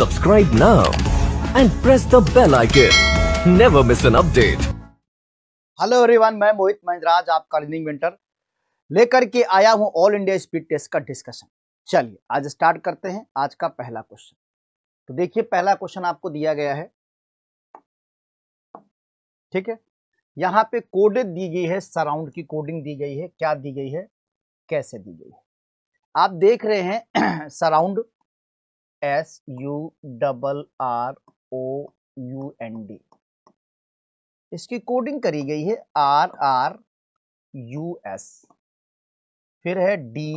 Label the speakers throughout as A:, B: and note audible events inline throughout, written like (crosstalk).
A: Subscribe now and press the bell icon. Never miss an update. Hello everyone मैं मोहित महिंद्राज आपका running mentor लेकर के आया हूं ऑल इंडिया स्पीड टेस्ट का डिस्कशन चलिए आज स्टार्ट करते हैं आज का पहला क्वेश्चन तो देखिए पहला क्वेश्चन आपको दिया गया है ठीक है यहां पे कोड दी गई है सराउंड की कोडिंग दी गई है क्या दी गई है कैसे दी गई है आप देख रहे हैं surround (clears throat) S U double R O U N D इसकी कोडिंग करी गई है आर आर यू एस फिर है डी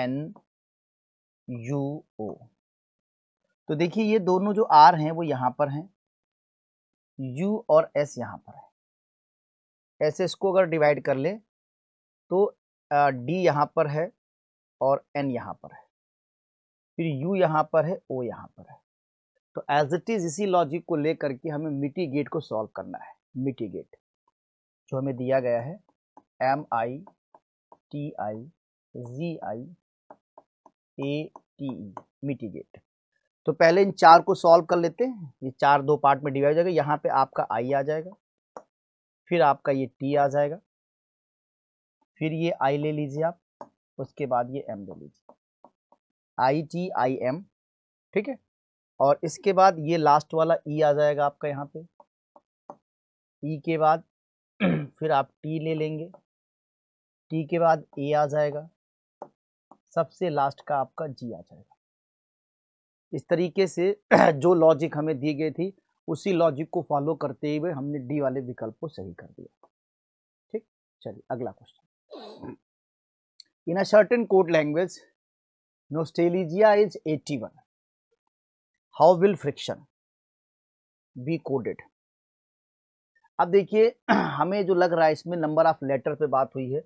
A: एन यू ओ तो देखिए ये दोनों जो आर हैं वो यहाँ पर हैं यू और एस यहाँ पर है एस एस को अगर डिवाइड कर ले तो डी यहाँ पर है और एन यहाँ पर है फिर यू यहाँ पर है ओ यहाँ पर है तो एज इट इज इसी लॉजिक को लेकर के हमें मिटिगेट को सॉल्व करना है मिटिगेट जो हमें दिया गया है M I T I G A T E ई मिटिगेट तो पहले इन चार को सॉल्व कर लेते हैं ये चार दो पार्ट में डिवाइड हो जाएगा यहाँ पे आपका आई आ जाएगा फिर आपका ये टी आ जाएगा फिर ये आई ले लीजिए आप उसके बाद ये एम ले लीजिए आई टी आई एम ठीक है और इसके बाद ये लास्ट वाला ई e आ जाएगा आपका यहाँ पे ई e के बाद (clears throat) फिर आप टी ले लेंगे टी के बाद ए आ जाएगा सबसे लास्ट का आपका जी आ जाएगा इस तरीके से (clears throat) जो लॉजिक हमें दी गई थी उसी लॉजिक को फॉलो करते हुए हमने डी वाले विकल्प को सही कर दिया ठीक चलिए अगला question in a certain code language Nostalgia is 81. How will friction be coded? अब देखिए (clears throat) हमें जो लग रहा है इसमें नंबर ऑफ लेटर पे बात हुई है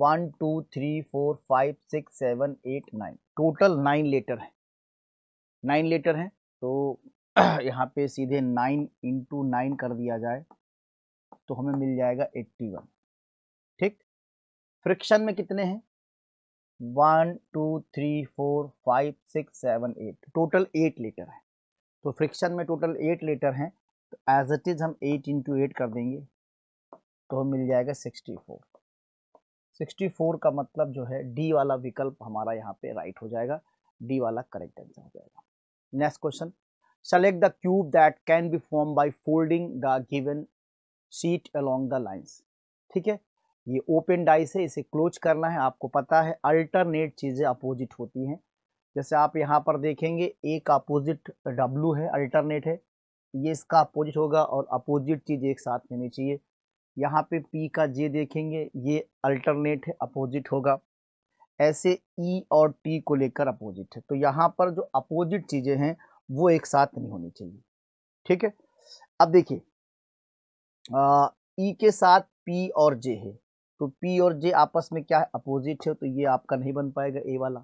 A: one two three four five six seven eight nine total nine letter हैं नाइन लेटर हैं तो (clears throat) यहाँ पे सीधे नाइन इंटू नाइन कर दिया जाए तो हमें मिल जाएगा एट्टी वन ठीक फ्रिक्शन में कितने हैं one two three four five six seven eight total eight letter है तो फ्रिक्शन में टोटल एट लीटर हैं तो एज इट इज़ हम एट इंटू एट कर देंगे तो मिल जाएगा सिक्सटी फोर सिक्सटी फोर का मतलब जो है डी वाला विकल्प हमारा यहाँ पे राइट हो जाएगा डी वाला करेक्ट आंसर हो जाएगा next question select the cube that can be form by folding the given sheet along the lines ठीक है ये ओपन डाइस है इसे क्लोज करना है आपको पता है अल्टरनेट चीज़ें अपोजिट होती हैं जैसे आप यहाँ पर देखेंगे एक अपोजिट डब्लू है अल्टरनेट है ये इसका अपोजिट होगा और अपोजिट चीज़ एक साथ होनी चाहिए यहाँ पे पी का जे देखेंगे ये अल्टरनेट है अपोजिट होगा ऐसे ई e और टी को लेकर अपोजिट है तो यहाँ पर जो अपोजिट चीज़ें हैं वो एक साथ नहीं होनी चाहिए ठीक है अब देखिए ई e के साथ पी और जे है तो पी और जे आपस में क्या है अपोजिट है तो ये आपका नहीं बन पाएगा ए वाला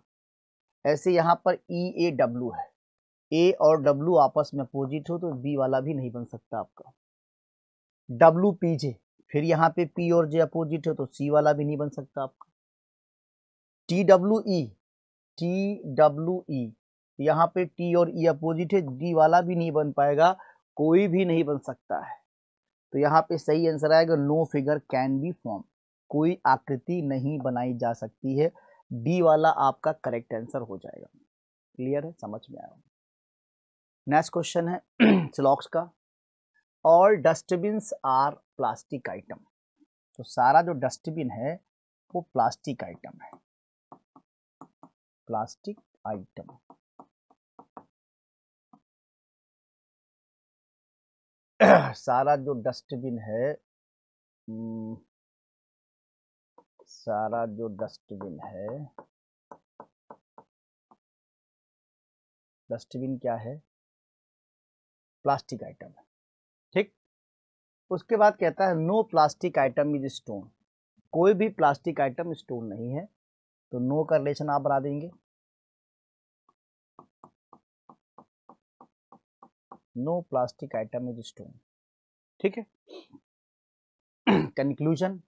A: ऐसे यहाँ पर E A W है A और W आपस में अपोजिट हो तो बी वाला भी नहीं बन सकता आपका W पी जे फिर यहाँ पे P और J अपोजिट हो तो C वाला भी नहीं बन सकता आपका T W E T W E यहाँ पे टी और ई e अपोजिट है डी वाला भी नहीं बन पाएगा कोई भी नहीं बन सकता है तो यहाँ पे सही आंसर आएगा no figure can be form कोई आकृति नहीं बनाई जा सकती है डी वाला आपका करेक्ट आंसर हो जाएगा क्लियर है समझ में आया नेक्स्ट क्वेश्चन है स्लॉक्स (clears throat) का और डस्टबिन आर प्लास्टिक आइटम तो सारा जो डस्टबिन है वो प्लास्टिक आइटम है प्लास्टिक आइटम (clears throat) सारा जो डस्टबिन है हम्म, सारा जो डस्टबिन है डस्टबिन क्या है प्लास्टिक आइटम है ठीक उसके बाद कहता है no plastic item is stone कोई भी प्लास्टिक आइटम स्टोन नहीं है तो नो का रिलेशन आप बना देंगे no plastic item is stone ठीक है conclusion (clears throat)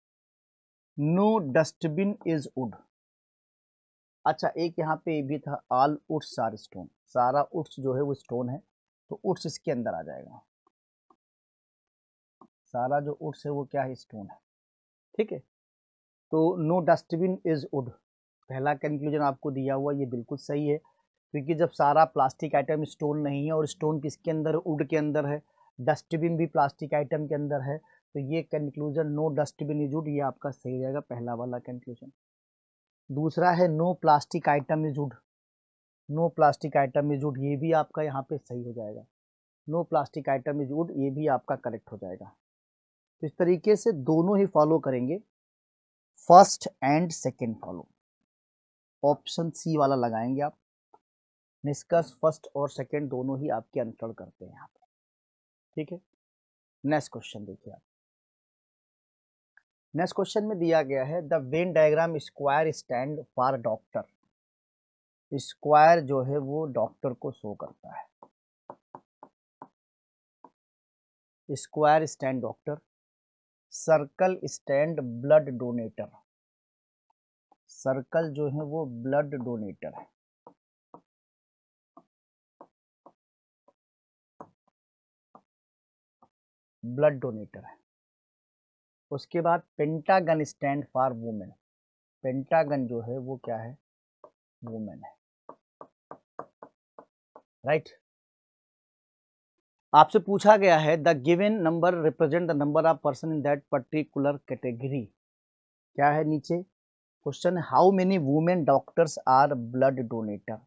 A: no dustbin is wood अच्छा एक यहाँ पे भी था आल उड्स आर स्टोन सारा उड्स जो है वो स्टोन है तो उड्स इसके अंदर आ जाएगा सारा जो उड्स है वो क्या है स्टोन है ठीक है तो नो डस्टबिन इज वुड पहला कंक्लूजन आपको दिया हुआ ये बिल्कुल सही है क्योंकि जब सारा प्लास्टिक आइटम स्टोन नहीं है और स्टोन किसके अंदर उड के अंदर है डस्टबिन भी प्लास्टिक आइटम के अंदर है तो ये conclusion no dustbin is wood ये आपका सही रहेगा पहला वाला कंक्लूजन दूसरा है no plastic item is wood no plastic item is wood ये भी आपका यहाँ पे सही हो जाएगा no plastic item is wood ये भी आपका करेक्ट हो जाएगा तो इस तरीके से दोनों ही फॉलो करेंगे first and second follow option C वाला लगाएंगे आप निष्कर्ष फर्स्ट और सेकेंड दोनों ही आपके अनुसरण करते हैं यहाँ पे ठीक है नेक्स्ट क्वेश्चन देखिए आप नेक्स्ट क्वेश्चन में दिया गया है the Venn diagram square stand for doctor square जो है वो डॉक्टर को शो करता है square stand doctor circle stand blood donator circle जो है वो ब्लड डोनेटर है ब्लड डोनेटर है उसके बाद pentagon stand for women pentagon जो है वो क्या है वुमेन है राइट right? आपसे पूछा गया है the given number represent the number of person in that particular category क्या है नीचे question how many women doctors are blood donator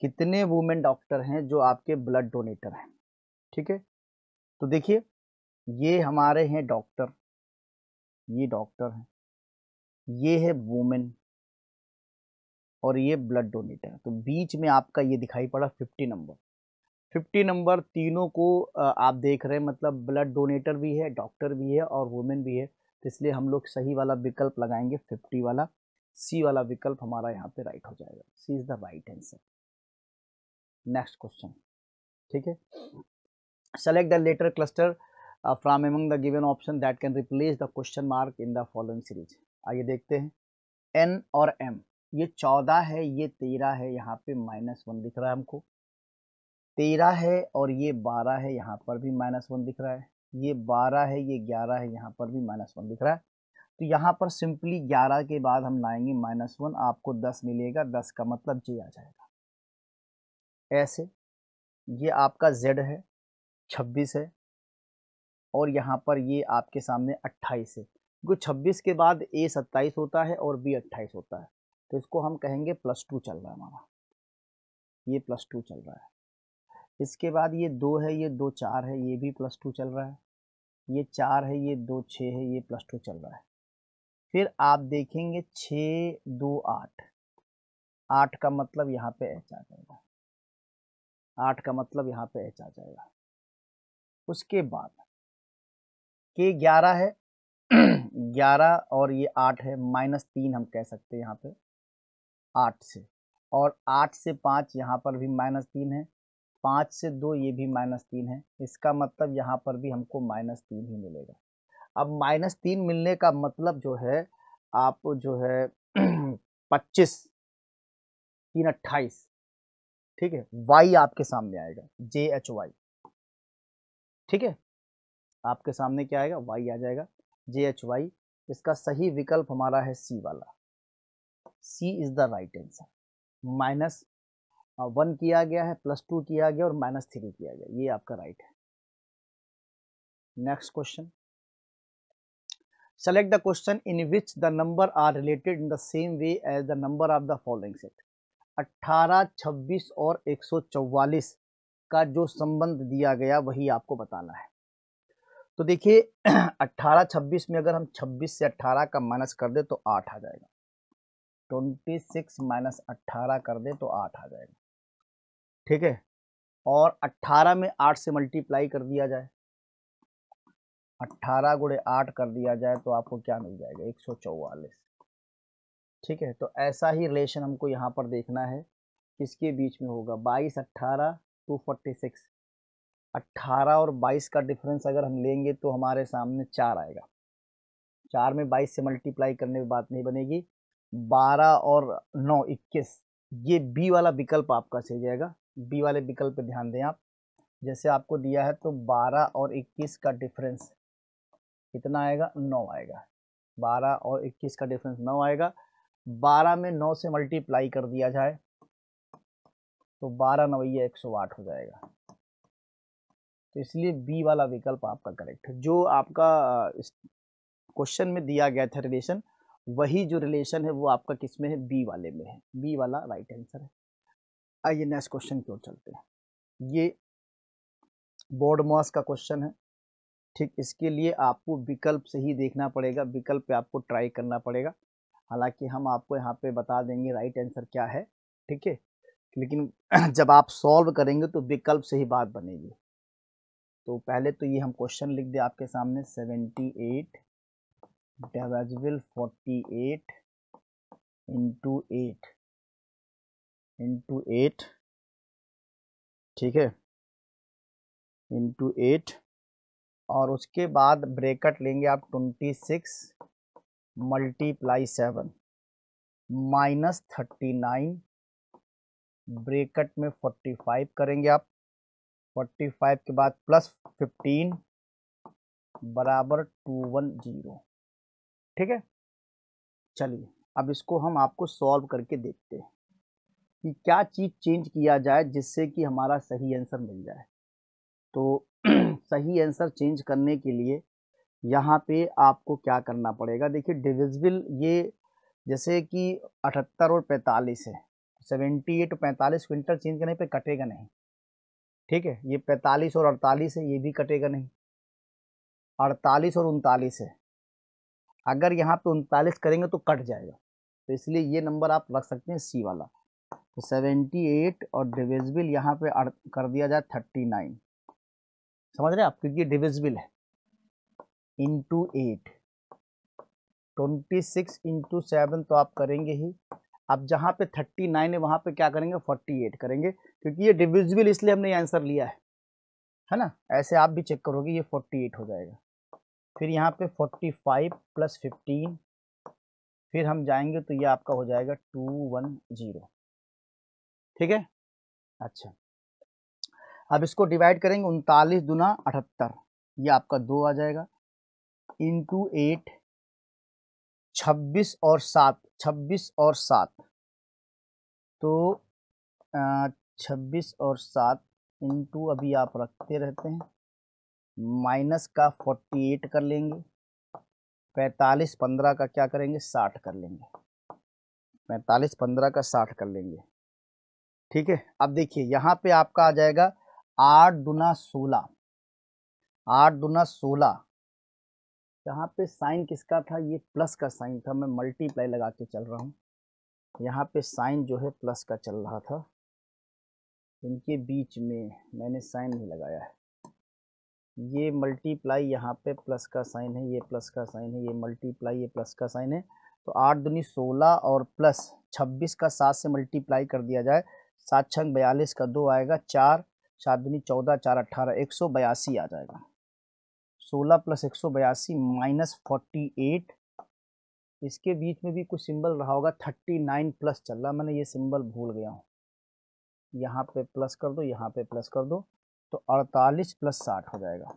A: कितने वुमेन डॉक्टर हैं जो आपके ब्लड डोनेटर हैं ठीक है तो देखिए ये हमारे हैं डॉक्टर ये डॉक्टर है ये है वुमेन और ये ब्लड डोनेटर तो बीच में आपका ये दिखाई पड़ा फिफ्टी नंबर फिफ्टी नंबर तीनों को आप देख रहे हैं मतलब ब्लड डोनेटर भी है डॉक्टर भी है और वुमेन भी है तो इसलिए हम लोग सही वाला विकल्प लगाएंगे फिफ्टी वाला सी वाला विकल्प हमारा यहाँ पे राइट हो जाएगा C is the right answer next question ठीक है select the letter cluster from among the the option that can replace the question mark in the following series आइए देखते हैं एन और एम ये चौदह है ये तेरह है यहाँ पे माइनस वन दिख रहा है हमको तेरह है और ये बारह है यहाँ पर भी माइनस वन दिख रहा है ये बारह है ये ग्यारह है यहाँ पर भी माइनस वन दिख रहा है तो यहाँ पर सिंपली ग्यारह के बाद हम लाएंगे माइनस वन आपको दस मिलेगा दस का मतलब जे आ जाएगा ऐसे ये आपका जेड है छब्बीस है और यहाँ पर ये आपके सामने अट्ठाईस है जो छब्बीस के बाद ए सत्ताईस होता है और बी अट्ठाईस होता है तो इसको हम कहेंगे प्लस टू चल रहा है हमारा ये प्लस टू चल रहा है इसके बाद ये दो है ये दो चार है ये भी प्लस टू चल रहा है ये चार है ये दो छः है ये प्लस टू चल रहा है फिर आप देखेंगे छः दो आठ आठ का मतलब यहाँ पे एच आ जाएगा आठ का मतलब यहाँ पे एच आ जाएगा उसके बाद के ग्यारह है (clears throat) ग्यारह और ये आठ है माइनस तीन हम कह सकते हैं यहाँ पे आठ से और आठ से पाँच यहाँ पर भी माइनस तीन है पाँच से दो ये भी माइनस तीन है इसका मतलब यहाँ पर भी हमको माइनस तीन ही मिलेगा अब माइनस तीन मिलने का मतलब जो है आप जो है (clears throat) पच्चीस तीन अट्ठाईस ठीक है वाई आपके सामने आएगा जे एच वाई ठीक है आपके सामने क्या आएगा वाई आ जाएगा जे एच वाई इसका सही विकल्प हमारा है सी वाला C is the right answer minus one किया गया है प्लस टू किया गया और माइनस थ्री किया गया ये आपका राइट है next question select the question in which the number are related in the same way as the number of the following set 18 26 और 144 का जो संबंध दिया गया वही आपको बताना है तो देखिए 18 (clears throat) 26 में अगर हम 26 से 18 का माइनस कर दे तो 8 आ जाएगा 26 माइनस अट्ठारह कर दे तो 8 आ जाएगा ठीक है और 18 में 8 से मल्टीप्लाई कर दिया जाए 18 गुड़े आठ कर दिया जाए तो आपको क्या मिल जाएगा एक ठीक है तो ऐसा ही रिलेशन हमको यहाँ पर देखना है किसके बीच में होगा बाईस अट्ठारह टू फोर्टी सिक्स 18 और 22 का डिफरेंस अगर हम लेंगे तो हमारे सामने चार आएगा चार में 22 से मल्टीप्लाई करने की बात नहीं बनेगी 12 और 9 21 ये बी वाला विकल्प आपका सही जाएगा बी वाले विकल्प पर ध्यान दें आप जैसे आपको दिया है तो 12 और 21 का डिफरेंस कितना आएगा 9 आएगा 12 और 21 का डिफरेंस 9 आएगा 12 में 9 से मल्टीप्लाई कर दिया जाए तो बारह नवैया आठ हो जाएगा तो इसलिए बी वाला विकल्प आपका करेक्ट है जो आपका क्वेश्चन में दिया गया था रिलेशन वही जो रिलेशन है वो आपका किस में है बी वाले में है बी वाला राइट आंसर है आइए नेक्स्ट क्वेश्चन की ओर चलते हैं ये बोर्ड मॉस का क्वेश्चन है ठीक इसके लिए आपको विकल्प से ही देखना पड़ेगा विकल्प पे आपको ट्राई करना पड़ेगा हालांकि हम आपको यहाँ पे बता देंगे राइट आंसर क्या है ठीक है लेकिन (clears throat) जब आप सॉल्व करेंगे तो विकल्प से ही बात बनेगी तो पहले तो ये हम क्वेश्चन लिख दे आपके सामने seventy eight divisible forty eight into eight into eight ठीक है इंटू एट और उसके बाद ब्रेकट लेंगे आप twenty six multiply seven minus thirty nine bracket में फोर्टी फाइव करेंगे आप फोर्टी फाइव के बाद प्लस फिफ्टीन बराबर टू वन जीरो ठीक है चलिए अब इसको हम आपको सॉल्व करके देखते हैं कि क्या चीज़ चेंज किया जाए जिससे कि हमारा सही आंसर मिल जाए तो (clears throat) सही आंसर चेंज करने के लिए यहाँ पे आपको क्या करना पड़ेगा देखिए डिविजिबल ये जैसे कि अठहत्तर और पैंतालीस है सेवेंटी एट पैंतालीस को चेंज करने पे कटेगा नहीं ठीक है ये पैंतालीस और अड़तालीस है ये भी कटेगा नहीं अड़तालीस और उनतालीस है अगर यहाँ पे उनतालीस करेंगे तो कट जाएगा तो इसलिए ये नंबर आप रख सकते हैं सी वाला तो सेवेंटी एट और डिविजिबल यहाँ पे कर दिया जाए थर्टी नाइन समझ रहे हैं आप क्योंकि डिविजिबल है into eight twenty six into seven तो आप करेंगे ही अब जहाँ पे थर्टी नाइन है वहाँ पे क्या करेंगे फोर्टी एट करेंगे क्योंकि ये डिविजिबल इसलिए हमने आंसर लिया है है ना ऐसे आप भी चेक करोगे ये फोर्टी एट हो जाएगा फिर यहाँ पे फोर्टी फाइव प्लस फिफ्टीन फिर हम जाएंगे तो ये आपका हो जाएगा टू वन जीरो ठीक है अच्छा अब इसको डिवाइड करेंगे उनतालीस दुना अठहत्तर ये आपका दो आ जाएगा इंटू एट छब्बीस और सात छब्बीस और सात तो छब्बीस और सात इंटू अभी आप रखते रहते हैं माइनस का फोर्टी एट कर लेंगे पैंतालीस पंद्रह का क्या करेंगे साठ कर लेंगे पैंतालीस पंद्रह का साठ कर लेंगे ठीक है अब देखिए यहाँ पे आपका आ जाएगा आठ दुना सोलह आठ दुना सोलह यहाँ पे साइन किसका था ये प्लस का साइन था मैं मल्टीप्लाई लगा के चल रहा हूँ यहाँ पे साइन जो है प्लस का चल रहा था इनके बीच में मैंने साइन नहीं लगाया है ये मल्टीप्लाई यहाँ पे प्लस का साइन है ये प्लस का साइन है ये मल्टीप्लाई ये प्लस का साइन है तो आठ दुनी सोलह और प्लस छब्बीस का सात से मल्टीप्लाई कर दिया जाए सात छंग बयालीस का दो आएगा चार सात दुनी चौदह चार अट्ठारह एक सौ बयासी आ जाएगा सोलह प्लस एक सौ बयासी माइनस फोर्टी एट इसके बीच में भी कुछ सिंबल रहा होगा थर्टी नाइन प्लस चल रहा मैंने ये सिंबल भूल गया हूँ यहाँ पे प्लस कर दो यहाँ पे प्लस कर दो तो अड़तालीस प्लस साठ हो जाएगा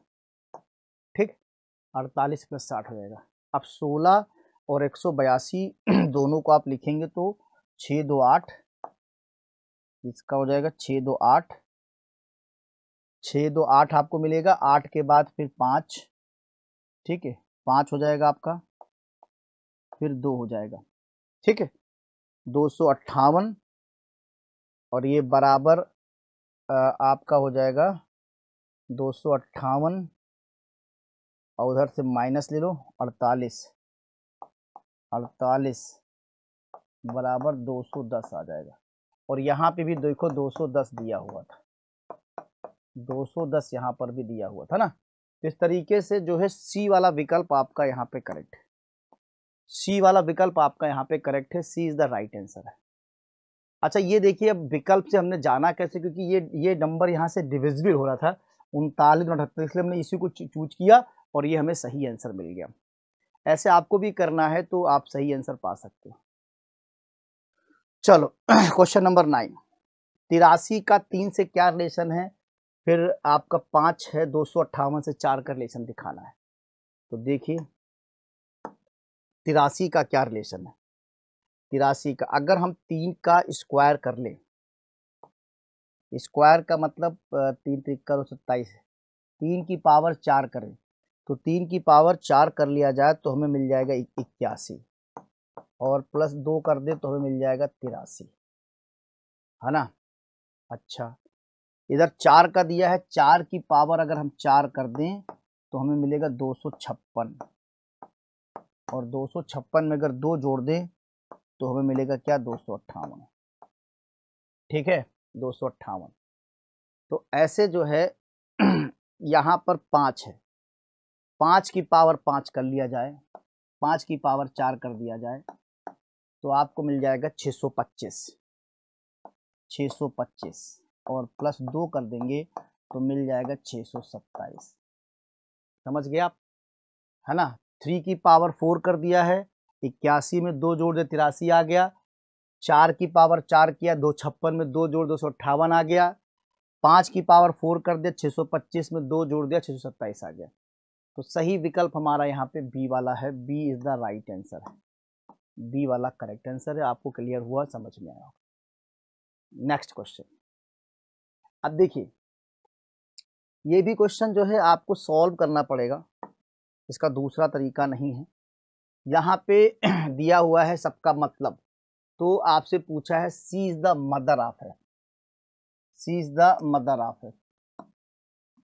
A: ठीक अड़तालीस प्लस साठ हो जाएगा अब सोलह और एक सौ बयासी (clears throat) दोनों को आप लिखेंगे तो छः दो आठ इसका हो जाएगा छः दो आठ छः दो आठ आपको मिलेगा आठ के बाद फिर पाँच ठीक है पाँच हो जाएगा आपका फिर दो हो जाएगा ठीक है दो सौ अट्ठावन और ये बराबर आपका हो जाएगा दो सौ अट्ठावन और उधर से माइनस ले लो अड़तालीस अड़तालीस बराबर दो सौ दस आ जाएगा और यहाँ पे भी देखो दो सौ दस दिया हुआ था 210 यहाँ पर भी दिया हुआ था ना तो इस तरीके से जो है सी वाला विकल्प आपका यहाँ पे करेक्ट है सी वाला विकल्प आपका यहाँ पे करेक्ट है C is the right answer है अच्छा ये देखिए अब विकल्प से हमने जाना कैसे क्योंकि ये ये नंबर यहाँ से डिविजिबल हो रहा था उनतालीस अठहत्तर इसलिए हमने इसी को चूज किया और ये हमें सही आंसर मिल गया ऐसे आपको भी करना है तो आप सही आंसर पा सकते हो चलो क्वेश्चन नंबर नाइन तिरासी का तीन से क्या रिलेशन है फिर आपका पाँच है दो सौ अट्ठावन से चार का रिलेशन दिखाना है तो देखिए तिरासी का क्या रिलेशन है तिरासी का अगर हम तीन का स्क्वायर कर लें स्क्वायर का मतलब तीन तिक्का दो सत्ताईस है तीन की पावर चार करें तो तीन की पावर चार कर लिया जाए तो हमें मिल जाएगा इक्यासी और प्लस दो कर दे तो हमें मिल जाएगा तिरासी है ना अच्छा इधर चार का दिया है चार की पावर अगर हम चार कर दें तो हमें मिलेगा दो सौ छप्पन और दो सौ छप्पन में अगर दो जोड़ दें तो हमें मिलेगा क्या दो सौ अट्ठावन ठीक है दो सौ अट्ठावन तो ऐसे जो है (clears throat) यहाँ पर पाँच है पाँच की पावर पाँच कर लिया जाए पाँच की पावर चार कर दिया जाए तो आपको मिल जाएगा छः सौ पच्चीस छः सौ पच्चीस और प्लस दो कर देंगे तो मिल जाएगा छः सौ सत्ताईस समझ गए आप है ना थ्री की पावर फोर कर दिया है इक्यासी में दो जोड़ दे तिरासी आ गया चार की पावर चार किया दो छप्पन में दो जोड़ दो सौ अट्ठावन आ गया पाँच की पावर फोर कर दिया छः सौ पच्चीस में दो जोड़ दिया छः सौ सत्ताईस आ गया तो सही विकल्प हमारा यहाँ पे बी वाला है B is the right answer है बी वाला करेक्ट आंसर है आपको क्लियर हुआ समझ में आया नेक्स्ट क्वेश्चन अब देखिए ये भी क्वेश्चन जो है आपको सॉल्व करना पड़ेगा इसका दूसरा तरीका नहीं है यहाँ पे (clears throat) दिया हुआ है सबका मतलब तो आपसे पूछा है C is the mother of है C is the mother of है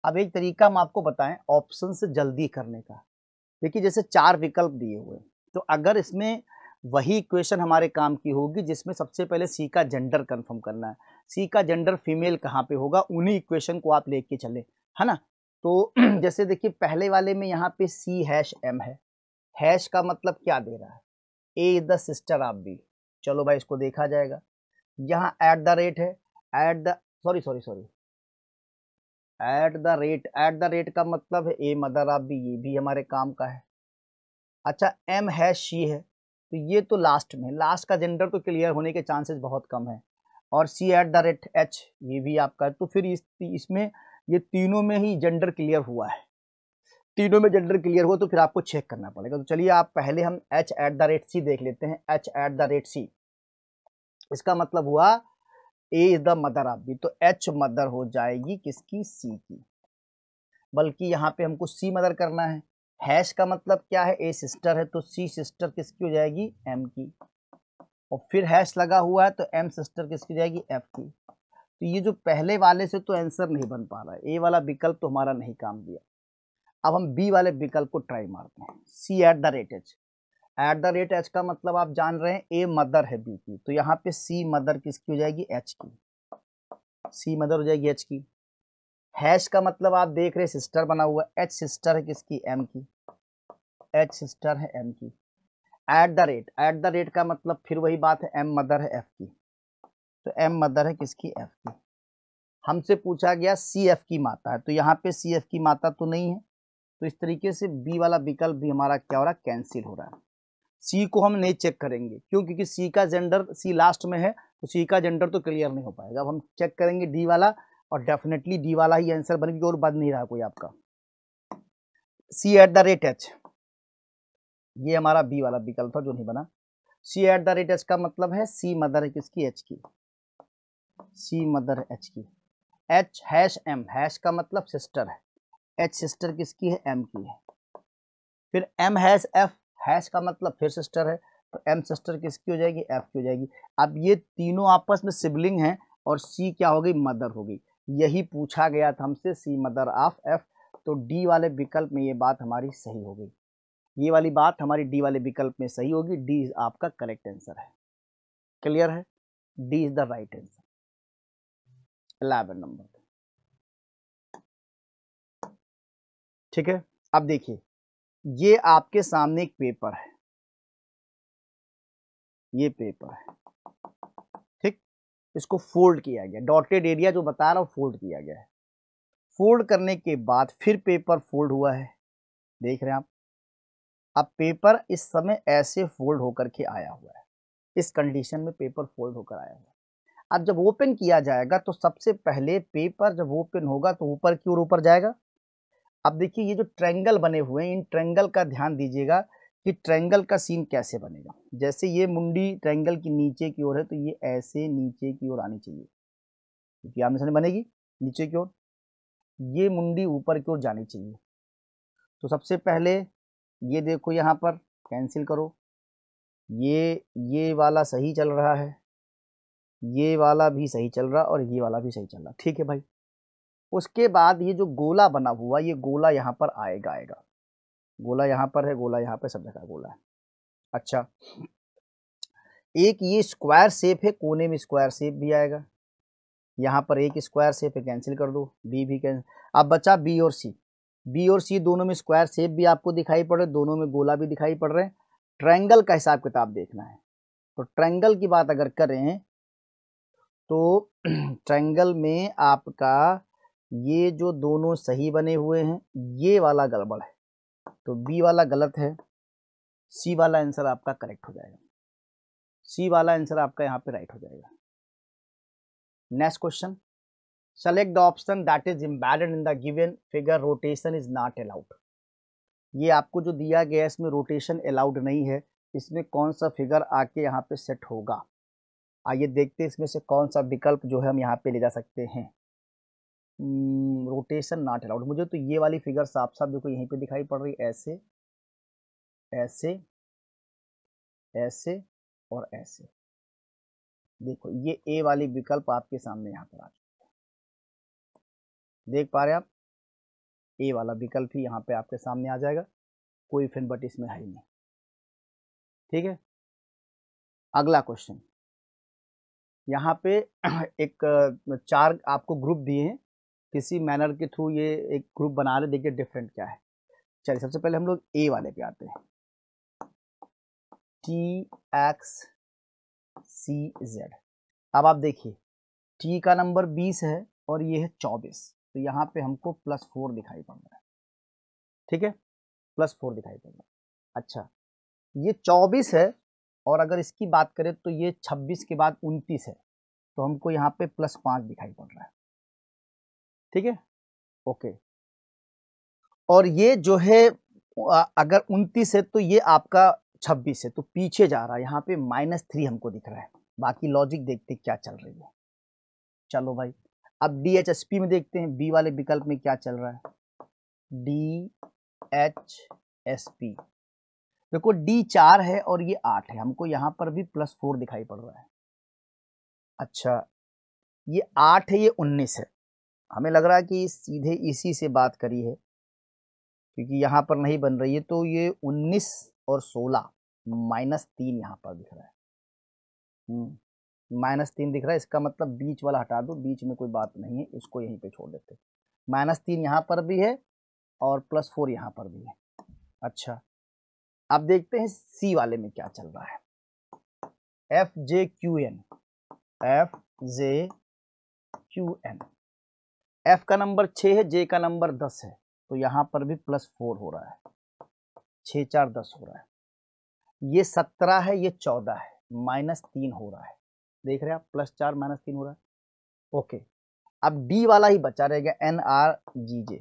A: अब एक तरीका हम आपको बताएं ऑप्शन से जल्दी करने का देखिए जैसे चार विकल्प दिए हुए तो अगर इसमें वही क्वेश्चन हमारे काम की होगी जिसमें सबसे पहले सी का जेंडर कंफर्म करना है सी का जेंडर फीमेल कहाँ पे होगा उन्हीं इक्वेशन को आप लेके चले है ना तो (clears throat) जैसे देखिए पहले वाले में यहाँ पे सी हैश एम है हैश का मतलब क्या दे रहा है A is the sister of B चलो भाई इसको देखा जाएगा यहाँ एट द रेट है at the sorry sorry sorry at the rate at the rate का मतलब है ए मदर ऑफ बी ये भी हमारे काम का है अच्छा एम हैश सी है तो ये तो लास्ट में लास्ट का जेंडर तो क्लियर होने के चांसेस बहुत कम है और C at the rate H ये भी आपका है तो फिर इस इसमें ये तीनों में ही जेंडर क्लियर हुआ है तीनों में जेंडर क्लियर हुआ तो फिर आपको चेक करना पड़ेगा तो चलिए आप पहले हम H at the rate C देख लेते हैं H at the rate C इसका मतलब हुआ A is the mother of B तो एच मदर हो जाएगी किसकी सी की बल्कि यहाँ पे हमको सी मदर करना है हैश का मतलब क्या है ए सिस्टर है तो सी सिस्टर किसकी हो जाएगी एम की और फिर हैश लगा हुआ है तो एम सिस्टर किसकी जाएगी एफ की तो ये जो पहले वाले से तो आंसर नहीं बन पा रहा है ए वाला विकल्प तो हमारा नहीं काम दिया अब हम बी वाले विकल्प को ट्राई मारते हैं C at the rate H at the rate H का मतलब आप जान रहे हैं ए मदर है बी की तो यहाँ पे सी मदर किसकी हो जाएगी एच की सी मदर हो जाएगी एच की हैश का मतलब आप देख रहे सिस्टर बना हुआ एच सिस्टर है किसकी एम की एच सिस्टर है एम की at the rate at the rate का मतलब फिर वही बात है एम मदर है एफ की तो एम मदर है किसकी एफ की हमसे पूछा गया सी एफ की माता है तो यहाँ पे सी एफ की माता तो नहीं है तो इस तरीके से बी वाला विकल्प भी हमारा क्या हो रहा है कैंसिल हो रहा है सी को हम नहीं चेक करेंगे क्यों क्योंकि सी का जेंडर सी लास्ट में है तो सी का जेंडर तो क्लियर नहीं हो पाएगा अब हम चेक करेंगे डी वाला और डेफिनेटली डी वाला ही आंसर बनेगी और बन नहीं रहा कोई आपका C at the rate H ये हमारा बी वाला विकल्प था जो नहीं बना C at the rate H का मतलब है सी मदर है किसकी एच की सी मदर एच की एच हैश एम हैश का मतलब सिस्टर है एच सिस्टर किसकी है एम की है फिर एम हैश एफ हैश का मतलब फिर सिस्टर है तो एम सिस्टर किसकी हो जाएगी एफ की हो जाएगी अब ये तीनों आपस में सिबलिंग हैं और सी क्या हो गई मदर हो गई यही पूछा गया था हमसे सी मदर ऑफ एफ तो डी वाले विकल्प में ये बात हमारी सही हो गई ये वाली बात हमारी डी वाले विकल्प में सही होगी डी इज आपका करेक्ट आंसर है क्लियर है D is the right answer eleven number ठीक है अब देखिए ये आपके सामने एक पेपर है ये पेपर है ठीक इसको फोल्ड किया गया डॉटेड एरिया जो बता रहा हूं फोल्ड किया गया है फोल्ड करने के बाद फिर पेपर फोल्ड हुआ है देख रहे हैं आप अब पेपर इस समय ऐसे फोल्ड होकर के आया हुआ है इस कंडीशन में पेपर फोल्ड होकर आया हुआ है अब जब ओपन किया जाएगा तो सबसे पहले पेपर जब ओपन होगा तो ऊपर की ओर ऊपर जाएगा अब देखिए ये जो ट्रेंगल बने हुए हैं इन ट्रेंगल का ध्यान दीजिएगा कि ट्रेंगल का सीन कैसे बनेगा जैसे ये मुंडी ट्रेंगल की नीचे की ओर है तो ये ऐसे नीचे की ओर आनी चाहिए क्योंकि तो आमिशन बनेगी नीचे की ओर ये मुंडी ऊपर की ओर जानी चाहिए तो सबसे पहले ये देखो यहाँ पर कैंसिल करो ये ये वाला सही चल रहा है ये वाला भी सही चल रहा और ये वाला भी सही चल रहा ठीक है भाई उसके बाद ये जो गोला बना हुआ ये गोला यहाँ पर आएगा आएगा गोला यहाँ पर है गोला यहाँ पर सब जगह गोला है अच्छा एक ये स्क्वायर सेप है कोने में स्क्वायर सेप भी आएगा यहाँ पर एक स्क्वायर सेप है कैंसिल कर दो बी भी कैंसिल अब बचा बी और सी बी और सी दोनों में स्क्वायर शेप भी आपको दिखाई पड़ रहा है दोनों में गोला भी दिखाई पड़ रहा है ट्रायंगल का हिसाब किताब देखना है तो ट्रायंगल की बात अगर करें तो ट्रायंगल (clears throat) में आपका ये जो दोनों सही बने हुए हैं ये वाला गड़बड़ है तो बी वाला गलत है सी वाला आंसर आपका करेक्ट हो जाएगा सी वाला आंसर आपका यहाँ पे राइट हो जाएगा next question select the option that is embedded in the given figure rotation is not allowed ये आपको जो दिया गया है इसमें रोटेशन अलाउड नहीं है इसमें कौन सा फिगर आके यहाँ पे सेट होगा आइए देखते हैं इसमें से कौन सा विकल्प जो है हम यहाँ पे ले जा सकते हैं रोटेशन नॉट अलाउड मुझे तो ये वाली फिगर साफ साफ देखो यहीं पे दिखाई पड़ रही ऐसे ऐसे ऐसे और ऐसे देखो ये ए वाली विकल्प आपके सामने यहाँ पर आ देख पा रहे आप ए वाला विकल्प ही यहाँ पे आपके सामने आ जाएगा कोई फिन बट इसमें है ही नहीं ठीक है अगला क्वेश्चन यहाँ पे (clears throat) एक चार आपको ग्रुप दिए हैं किसी मैनर के थ्रू ये एक ग्रुप बना रहे देखिए डिफरेंट क्या है चलिए सबसे पहले हम लोग ए वाले पे आते हैं टी एक्स सी जेड अब आप देखिए टी का नंबर बीस है और ये है चौबीस तो यहाँ पे हमको प्लस फोर दिखाई पड़ रहा है ठीक है प्लस फोर दिखाई पड़ रहा है अच्छा ये चौबीस है और अगर इसकी बात करें तो ये छब्बीस के बाद उनतीस है तो हमको यहाँ पे प्लस पाँच दिखाई पड़ रहा है ठीक है ओके और ये जो है अगर उनतीस है तो ये आपका छब्बीस है तो पीछे जा रहा है यहाँ पे माइनस थ्री हमको दिख रहा है बाकी लॉजिक देखते क्या चल रही है चलो भाई अब डी एच एस पी में देखते हैं बी वाले विकल्प में क्या चल रहा है डी एच एस पी देखो डी चार है और ये आठ है हमको यहाँ पर भी प्लस फोर दिखाई पड़ रहा है अच्छा ये आठ है ये उन्नीस है हमें लग रहा है कि सीधे इसी से बात करी है क्योंकि यहाँ पर नहीं बन रही है तो ये उन्नीस और सोलह माइनस तीन यहाँ पर दिख रहा है हम्म। माइनस तीन दिख रहा है इसका मतलब बीच वाला हटा दो बीच में कोई बात नहीं है इसको यहीं पे छोड़ देते माइनस तीन यहाँ पर भी है और प्लस फोर यहाँ पर भी है अच्छा अब देखते हैं सी वाले में क्या चल रहा है F J Q N F J Q N F का नंबर छः है जे का नंबर दस है तो यहाँ पर भी प्लस फोर हो रहा है छः चार दस हो रहा है ये सत्रह है ये चौदह है माइनस तीन हो रहा है देख रहे हैं आप प्लस चार माइनस तीन हो रहा है ओके अब डी वाला ही बचा रहेगा N R G J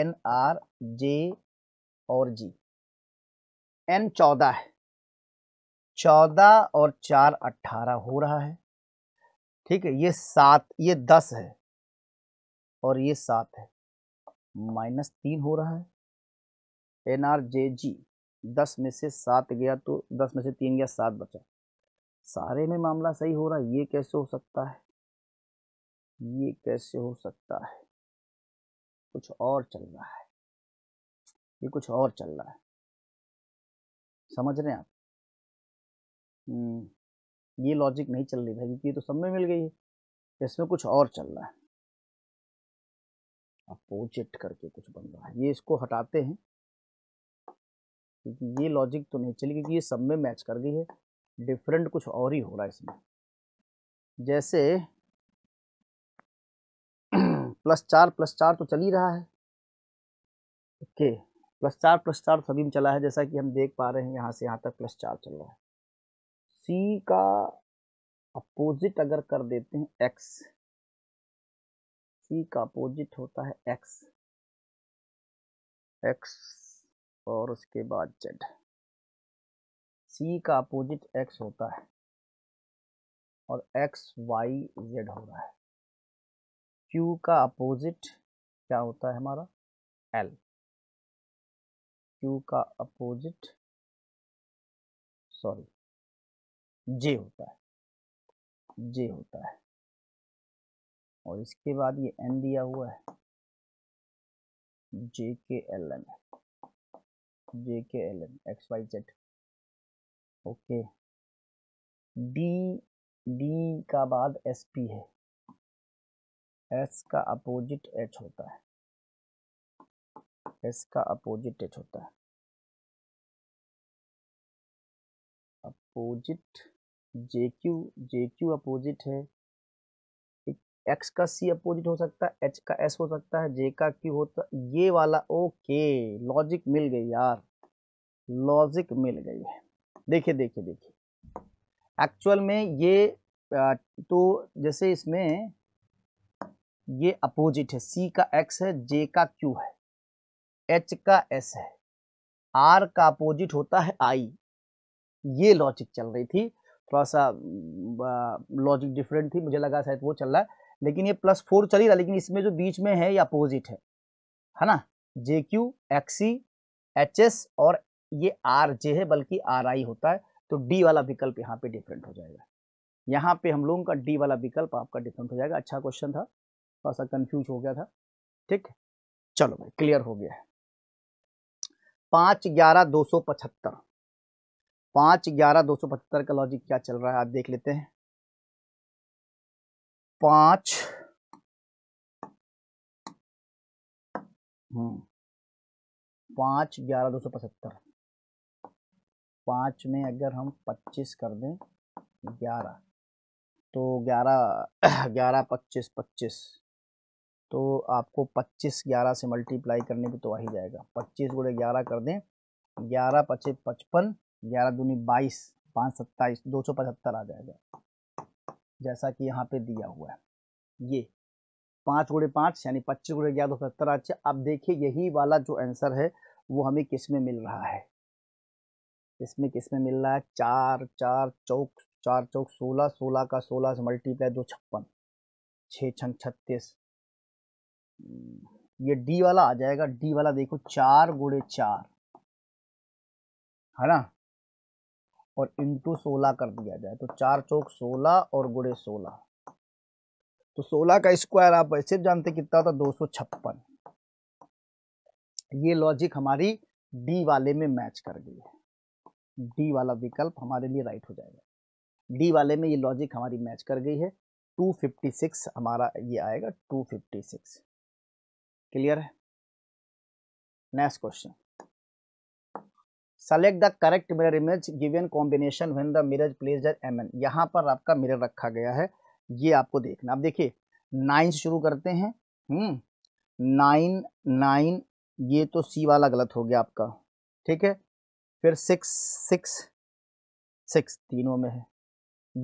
A: N R J और जी एन चौदह है चौदह और चार अट्ठारह हो रहा है ठीक है ये सात ये दस है और ये सात है माइनस तीन हो रहा है एन आर जे जी दस में से सात गया तो दस में से तीन गया सात बचा सारे में मामला सही हो रहा है ये कैसे हो सकता है ये कैसे हो सकता है कुछ और चल रहा है ये कुछ और चल रहा है समझ रहे हैं आप हम्म, ये लॉजिक नहीं चल रही भाई क्योंकि ये तो सब में मिल गई है इसमें कुछ और चल रहा है अपोजिट करके कुछ बन रहा है ये इसको हटाते हैं क्योंकि ये लॉजिक तो नहीं चली क्योंकि ये सब में मैच कर गई है डिफरेंट कुछ और ही हो रहा है इसमें जैसे (clears throat) प्लस चार प्लस चार तो चल ही रहा है ओके प्लस चार प्लस चार सभी में चला है जैसा कि हम देख पा रहे हैं यहाँ से यहाँ तक प्लस चार चल रहा है सी का अपोजिट अगर कर देते हैं एक्स सी का अपोजिट होता है एक्स एक्स और उसके बाद जेड सी का अपोजिट एक्स होता है और एक्स वाई जेड हो रहा है क्यू का अपोजिट क्या होता है हमारा एल क्यू का अपोजिट सॉरी जे होता है जे होता है और इसके बाद ये एन दिया हुआ है जे K L M J K L M X Y Z okay D D का बाद एस पी है एस का अपोजिट एच होता है एस का अपोजिट एच होता है opposite J Q J Q opposite है एक्स का सी अपोजिट हो सकता है एच का एस हो सकता है जे का क्यू होता ये वाला ओके लॉजिक मिल गई यार लॉजिक मिल गई है देखिए देखिए देखिए एक्चुअल में ये तो जैसे इसमें ये अपोजिट है सी का एक्स है जे का क्यू है एच का एस है आर का अपोजिट होता है आई ये लॉजिक चल रही थी थोड़ा सा लॉजिक डिफरेंट थी मुझे लगा शायद वो चल रहा है लेकिन ये प्लस फोर चल ही रहा लेकिन इसमें जो बीच में है ये अपोजिट है है ना J Q X C H S और ये आर जे है बल्कि आर आई होता है तो डी वाला विकल्प यहाँ पे डिफरेंट हो जाएगा यहाँ पे हम लोगों का डी वाला विकल्प आपका डिफरेंट हो जाएगा अच्छा क्वेश्चन था थोड़ा सा कन्फ्यूज हो गया था ठीक चलो भाई क्लियर हो गया है पाँच ग्यारह दो सौ पचहत्तर पाँच ग्यारह दो सौ पचहत्तर का लॉजिक क्या चल रहा है आप देख लेते हैं पाँच हम्म, पाँच ग्यारह दो सौ पचहत्तर पाँच में अगर हम पच्चीस कर दें ग्यारह तो ग्यारह (clears throat) ग्यारह पच्चीस पच्चीस तो आपको पच्चीस ग्यारह से मल्टीप्लाई करने पे तो आ ही जाएगा पच्चीस गुड़े ग्यारह कर दें ग्यारह पच्चीस पचपन ग्यारह दूनी बाईस पाँच सत्ताईस दो सौ पचहत्तर आ जाएगा जैसा कि यहाँ पे दिया हुआ है ये पाँच गुड़े पाँच यानी पच्चीस गुड़े ग्यारह दो सौ सत्तर आज आप देखिए यही वाला जो आंसर है वो हमें किस में मिल रहा है इसमें किसमें मिल रहा है चार चार चौक चार चौक सोलह सोलह का सोलह से मल्टीप्लाई दो छप्पन छः छंग छत्तीस हम्म, ये डी वाला आ जाएगा डी वाला देखो चार गुड़े चार है ना और इंटू सोलह कर दिया जाए तो चार चौक सोलह और गुड़े सोलह तो सोलह का स्क्वायर आप वैसे जानते कितना था दो सौ छप्पन ये लॉजिक हमारी डी वाले में मैच कर गई है डी वाला विकल्प हमारे लिए राइट हो जाएगा डी वाले में ये लॉजिक हमारी मैच कर गई है 256 हमारा ये आएगा 256 क्लियर है next question select the correct mirror image given combination when the mirror placed M N यहाँ पर आपका मिरर रखा गया है ये आपको देखना आप देखिए नाइन शुरू करते हैं हम्म नाइन नाइन ये तो सी वाला गलत हो गया आपका ठीक है फिर सिक्स सिक्स सिक्स तीनों में है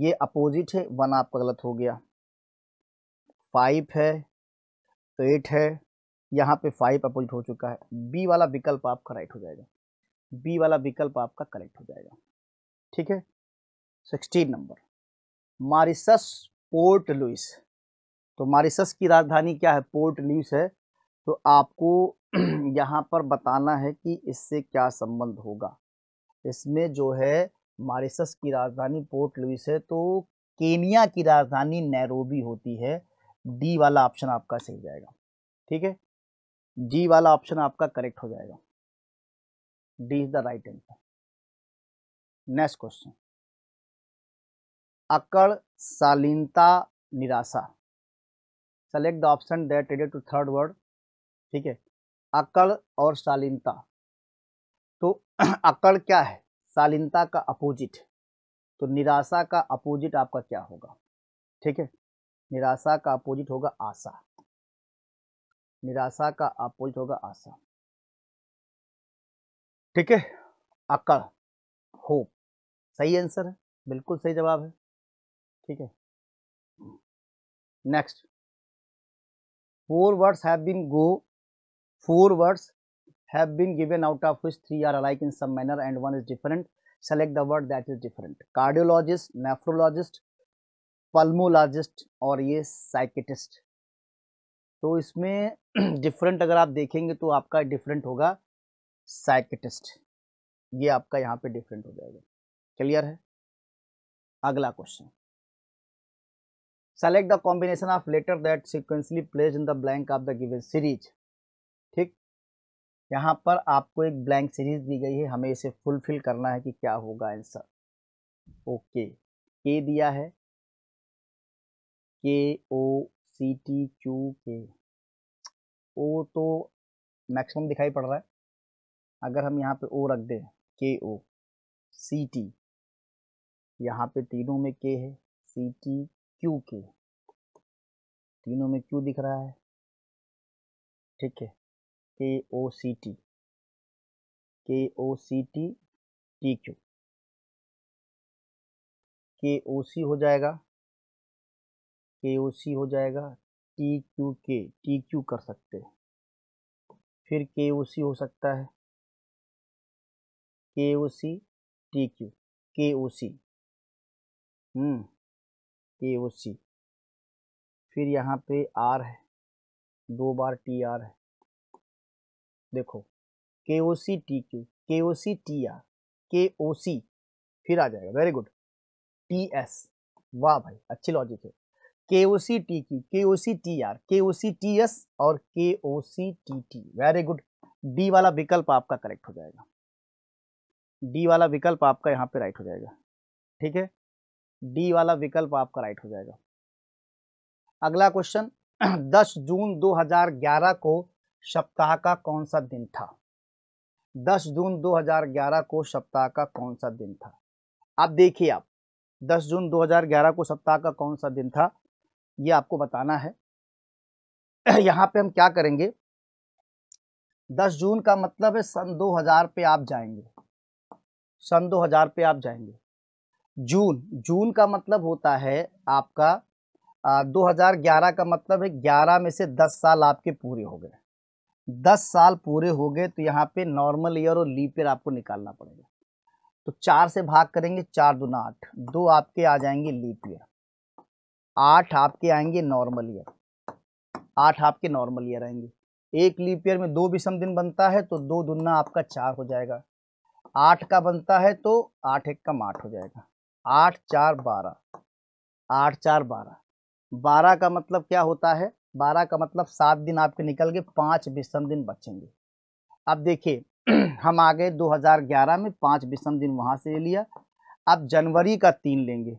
A: ये अपोजिट है वन आपका गलत हो गया फाइव है एट तो है यहाँ पे फाइव अपोजिट हो चुका है बी वाला विकल्प आपका राइट हो जाएगा बी वाला विकल्प आपका करेक्ट हो जाएगा ठीक है sixteen number Mauritius Port Louis तो मारिसस की राजधानी क्या है पोर्ट लुइस है तो आपको (clears throat) यहाँ पर बताना है कि इससे क्या संबंध होगा इसमें जो है मॉरिसस की राजधानी पोर्ट लुइस है तो केनिया की राजधानी नैरोबी होती है डी वाला ऑप्शन आपका सही जाएगा ठीक है डी वाला ऑप्शन आपका करेक्ट हो जाएगा D is the right answer next question अकड़ शालीनता निराशा select the option that related to third word ठीक है अकड़ और शालीनता (clears throat) अकड़ क्या है शालीनता का अपोजिट तो निराशा का अपोजिट आपका क्या होगा ठीक है निराशा का अपोजिट होगा आशा निराशा का अपोजिट होगा आशा ठीक है अकड़ होप सही आंसर है बिल्कुल सही जवाब है ठीक है next four words have been go four words have been given out of which three are alike in some manner and one is different select the word that is different cardiologist nephrologist pulmologist और ये psychiatrist तो इसमें different (clears throat) अगर आप देखेंगे तो आपका different होगा साइकेटिस्ट ये आपका यहाँ पे डिफरेंट हो जाएगा क्लियर है अगला question select the combination of letter that sequentially placed in the blank of the given series ठीक यहाँ पर आपको एक ब्लैंक सीरीज दी गई है हमें इसे फुलफिल करना है कि क्या होगा आंसर ओके के दिया है के O C T Q K ओ तो मैक्सिमम दिखाई पड़ रहा है अगर हम यहाँ पे ओ रख दें के ओ सी टी यहाँ पे तीनों में के है सी टी क्यू के तीनों में क्यू दिख रहा है ठीक है के O C T K O C T T Q K O C हो जाएगा के ओ सी हो जाएगा T Q K T Q कर सकते हैं फिर के ओ सी हो सकता है के O C T Q K O सी के ओ सी फिर यहाँ पे आर है दो बार टी आर है देखो के O C T Q K O C T R के ओ सी फिर आ जाएगा वेरी गुड टी एस वाह भाई अच्छी लॉजिक है के O C T Q K O C T R के ओ सी टी एस और K O C T T very good D वाला विकल्प आपका करेक्ट हो जाएगा डी वाला विकल्प आपका यहाँ पे राइट हो जाएगा ठीक है डी वाला विकल्प आपका राइट हो जाएगा अगला क्वेश्चन 10 (clears throat) जून 2011 को सप्ताह का कौन सा दिन था 10 जून 2011 को सप्ताह का कौन सा दिन था अब देखिए आप 10 जून 2011 को सप्ताह का कौन सा दिन था ये आपको बताना है (clears throat) यहाँ पे हम क्या करेंगे 10 जून का मतलब है सन 2000 पे आप जाएंगे सन 2000 पे आप जाएंगे जून जून का मतलब होता है आपका आ, 2011 का मतलब है 11 में से 10 साल आपके पूरे हो गए दस साल पूरे हो गए तो यहाँ पे नॉर्मल ईयर और लीप ईयर आपको निकालना पड़ेगा तो चार से भाग करेंगे चार दुना आठ दो आपके आ जाएंगे लीप ईयर आठ आपके आएंगे नॉर्मल ईयर आठ आपके नॉर्मल ईयर आएंगे एक लीप ईयर में दो विषम दिन बनता है तो दो दुना आपका चार हो जाएगा आठ का बनता है तो आठ एक कम आठ हो जाएगा आठ चार बारह आठ चार बारह बारह का मतलब क्या होता है बारह का मतलब सात दिन आपके निकल गए पाँच विषम दिन बचेंगे अब देखिए (clears throat) हम आ गए 2011 में पाँच विषम दिन वहाँ से ले लिया अब जनवरी का तीन लेंगे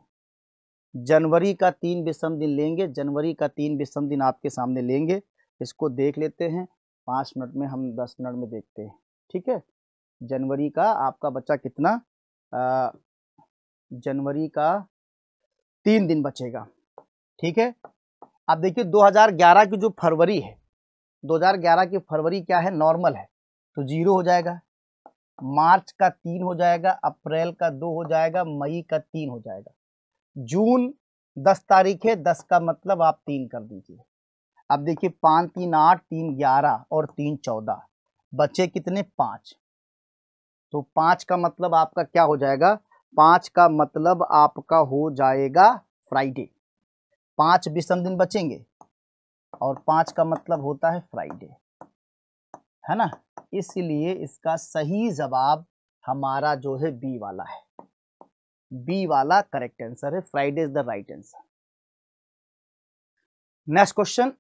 A: जनवरी का तीन विषम दिन लेंगे जनवरी का तीन विषम दिन आपके सामने लेंगे इसको देख लेते हैं पाँच मिनट में हम दस मिनट में देखते हैं ठीक है जनवरी का आपका बच्चा कितना जनवरी का तीन दिन बचेगा ठीक है आप देखिए 2011 की जो फरवरी है 2011 की फरवरी क्या है नॉर्मल है तो जीरो हो जाएगा मार्च का तीन हो जाएगा अप्रैल का दो हो जाएगा मई का तीन हो जाएगा जून दस तारीख है दस का मतलब आप तीन कर दीजिए अब देखिए पाँच तीन आठ तीन ग्यारह और तीन चौदह बचे कितने पाँच तो पाँच का मतलब आपका क्या हो जाएगा पाँच का मतलब आपका हो जाएगा फ्राइडे पांच विषम दिन बचेंगे और पांच का मतलब होता है फ्राइडे है ना इसलिए इसका सही जवाब हमारा जो है बी वाला है बी वाला करेक्ट आंसर है Friday is the right answer next question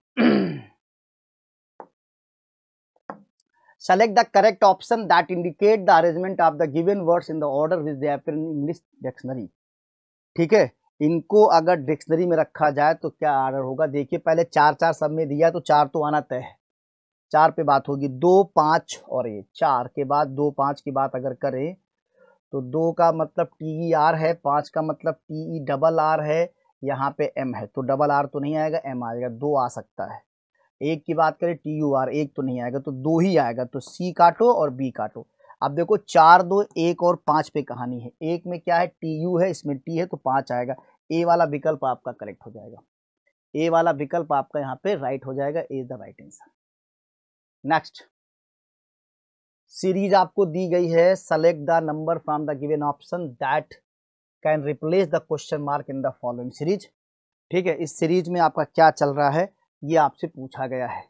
A: select the correct option that indicate the arrangement of the given words in the order with the English dictionary ठीक है इनको अगर डिक्शनरी में रखा जाए तो क्या आर्डर होगा देखिए पहले चार चार सब में दिया तो चार तो आना तय है चार पे बात होगी दो पाँच और ये चार के बाद दो पाँच की बात अगर करें तो दो का मतलब टी ई आर है पाँच का मतलब टी ई डबल आर है यहाँ पे एम है तो डबल आर तो नहीं आएगा एम आएगा दो आ सकता है एक की बात करें टी यू आर एक तो नहीं आएगा तो दो ही आएगा तो सी काटो और बी काटो अब देखो चार दो एक और पाँच पे कहानी है एक में क्या है टी यू है इसमें टी है तो पाँच आएगा ए वाला विकल्प आपका करेक्ट हो जाएगा ए वाला विकल्प आपका यहाँ पे राइट हो जाएगा A is the right answer next series आपको दी गई है select the number from the given option that can replace the question mark in the following series ठीक है इस सीरीज में आपका क्या चल रहा है ये आपसे पूछा गया है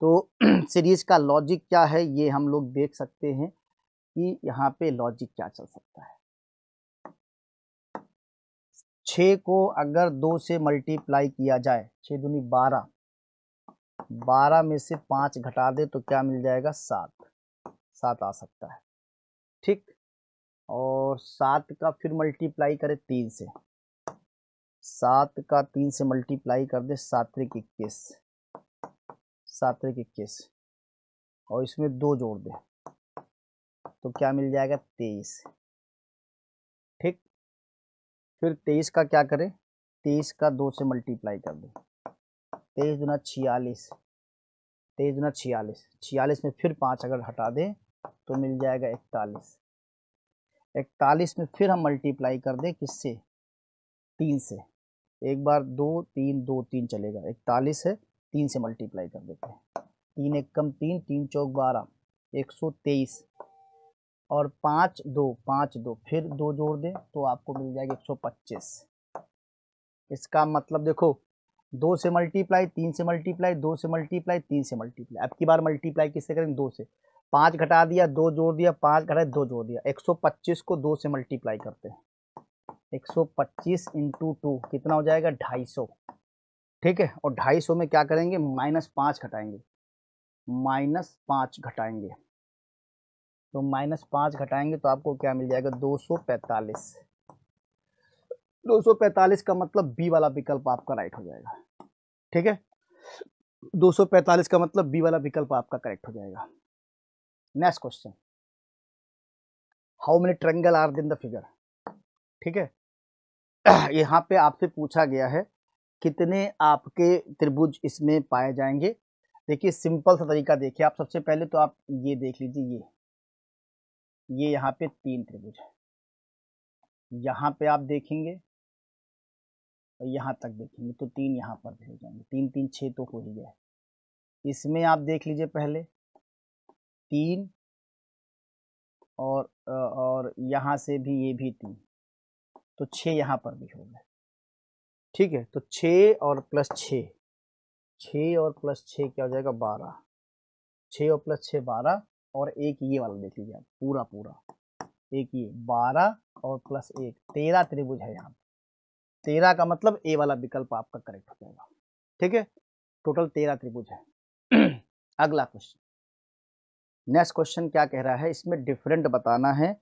A: तो सीरीज (clears throat) का लॉजिक क्या है ये हम लोग देख सकते हैं कि यहाँ पे लॉजिक क्या चल सकता है छ को अगर दो से मल्टीप्लाई किया जाए छ दूनी बारह बारह में से पांच घटा दे तो क्या मिल जाएगा सात सात आ सकता है ठीक और सात का फिर मल्टीप्लाई करें तीन से सात का तीन से मल्टीप्लाई कर दे सात्रिक इक्कीस सात्विक इक्कीस और इसमें दो जोड़ दे तो क्या मिल जाएगा तेईस ठीक फिर तेईस का क्या करें तेईस का दो से मल्टीप्लाई कर दें तेईस दुना छियालीस तेईस दुना छियालीस छियालीस में फिर पाँच अगर हटा दें तो मिल जाएगा इकतालीस इकतालीस में फिर हम मल्टीप्लाई कर दें किससे तीन से एक बार दो तीन दो तीन चलेगा इकतालीस है तीन से मल्टीप्लाई कर देते हैं तीन एक कम तीन तीन चौक बारह एक सौ तेईस और पाँच दो पाँच दो फिर दो जोड़ दें तो आपको मिल जाएगी एक सौ पच्चीस इसका मतलब देखो दो से मल्टीप्लाई तीन से मल्टीप्लाई दो से मल्टीप्लाई तीन से मल्टीप्लाई अब की बार मल्टीप्लाई किससे करेंगे दो से पाँच घटा दिया दो जोड़ दिया पाँच घटा दो जोड़ दिया एक सौ पच्चीस को दो से मल्टीप्लाई करते हैं एक सौ पच्चीस इंटू टू कितना हो जाएगा ढाई सौ ठीक है और ढाई सौ में क्या करेंगे माइनस पाँच घटाएंगे माइनस पाँच घटाएंगे तो माइनस पाँच घटाएंगे तो आपको क्या मिल जाएगा दो सौ पैंतालीस दो सौ पैंतालीस का मतलब बी वाला विकल्प आपका राइट हो जाएगा ठीक है दो सौ पैंतालीस का मतलब बी वाला विकल्प आपका करेक्ट हो जाएगा next question how many triangle are in the figure ठीक है (clears throat) यहाँ पे आपसे पूछा गया है कितने आपके त्रिभुज इसमें पाए जाएंगे देखिए सिंपल सा तरीका देखिए आप सबसे पहले तो आप ये देख लीजिए ये ये यहाँ पे तीन त्रिभुज है यहाँ पे आप देखेंगे और यहाँ तक देखेंगे तो तीन यहाँ पर भी हो जाएंगे तीन तीन छः तो हो ही गया इसमें आप देख लीजिए पहले तीन और और यहाँ से भी ये भी तीन तो छः यहाँ पर भी हो गए ठीक है तो छः और प्लस छः छः और प्लस छः क्या हो जाएगा बारह छः और प्लस छः बारह और एक ये वाला देख लीजिए आप पूरा पूरा एक ये बारह और प्लस एक तेरह त्रिभुज है यहाँ तेरह का मतलब ए वाला विकल्प आपका करेक्ट हो जाएगा ठीक है टोटल तेरह त्रिभुज है (clears throat) अगला क्वेश्चन नेक्स्ट क्वेश्चन क्या कह रहा है इसमें डिफरेंट बताना है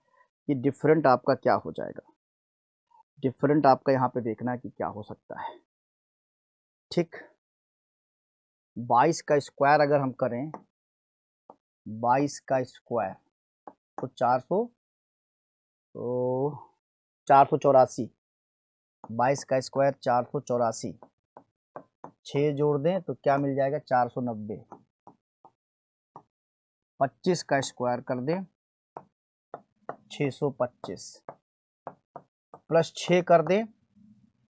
A: कि डिफरेंट आपका क्या हो जाएगा डिफरेंट आपका यहाँ पे देखना कि क्या हो सकता है ठीक बाईस का स्क्वायर अगर हम करें बाईस का स्क्वायर तो चार सौ तो चार सौ चौरासी बाईस का स्क्वायर चार सौ चौरासी छः जोड़ दें तो क्या मिल जाएगा चार सौ नब्बे पच्चीस का स्क्वायर कर दें छः सौ पच्चीस प्लस छः कर दें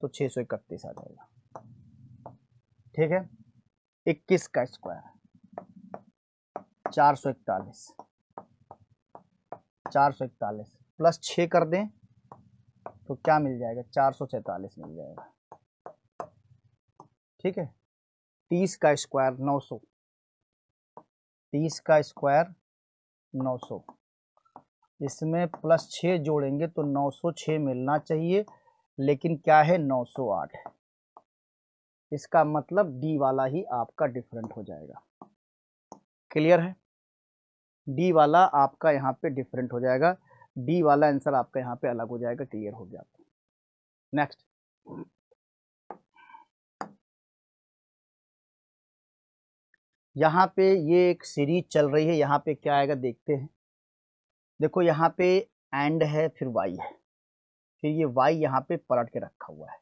A: तो छः सौ इकतीस आ जाएगा ठीक है इक्कीस का स्क्वायर चार सौ इकतालीस चार सौ इकतालीस प्लस छ कर दें तो क्या मिल जाएगा चार सौ सैतालीस मिल जाएगा ठीक है तीस का स्क्वायर नौ सौ तीस का स्क्वायर नौ सौ इसमें प्लस छ जोड़ेंगे तो नौ सौ छ मिलना चाहिए लेकिन क्या है नौ सौ आठ इसका मतलब डी वाला ही आपका डिफरेंट हो जाएगा क्लियर है डी वाला आपका यहाँ पे डिफरेंट हो जाएगा डी वाला आंसर आपका यहाँ पे अलग हो जाएगा क्लियर हो गया नेक्स्ट यहाँ पे ये एक सीरीज चल रही है यहाँ पे क्या आएगा देखते हैं देखो यहाँ पे एंड है फिर वाई है फिर ये वाई यहाँ पे पलट के रखा हुआ है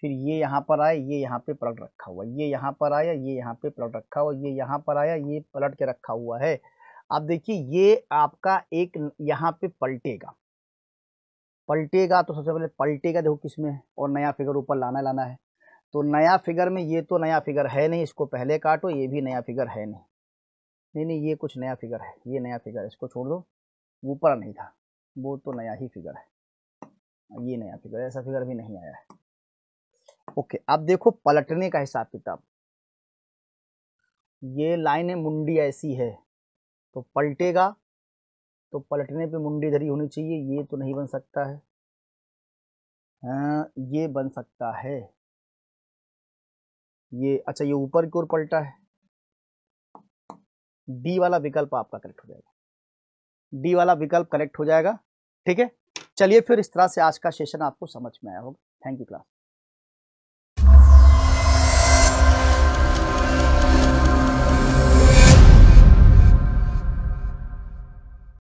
A: फिर ये यहाँ पर आया ये यहाँ पे पलट रखा हुआ ये यहाँ पर आया ये यहाँ पे पलट रखा हुआ ये यहाँ पर आया ये पलट के रखा हुआ है अब देखिए ये आपका एक यहाँ पे पलटेगा पलटेगा तो सबसे पहले पलटेगा देखो किस में और नया फिगर ऊपर लाना लाना है तो नया फिगर में ये तो नया फिगर है नहीं इसको पहले काटो ये भी नया फिगर है नहीं नहीं नहीं ये कुछ नया फिगर है ये नया फिगर है इसको छोड़ दो ऊपर नहीं था वो तो नया ही फिगर है ये नया फिगर ऐसा फिगर भी नहीं आया है ओके अब देखो पलटने का हिसाब किताब ये लाइन है मुंडी ऐसी है तो पलटेगा तो पलटने पे मुंडी धरी होनी चाहिए ये तो नहीं बन सकता है आ, हाँ, ये बन सकता है ये अच्छा ये ऊपर की ओर पलटा है डी वाला विकल्प आपका करेक्ट हो जाएगा डी वाला विकल्प करेक्ट हो जाएगा ठीक है चलिए फिर इस तरह से आज का सेशन आपको समझ में आया होगा थैंक यू क्लास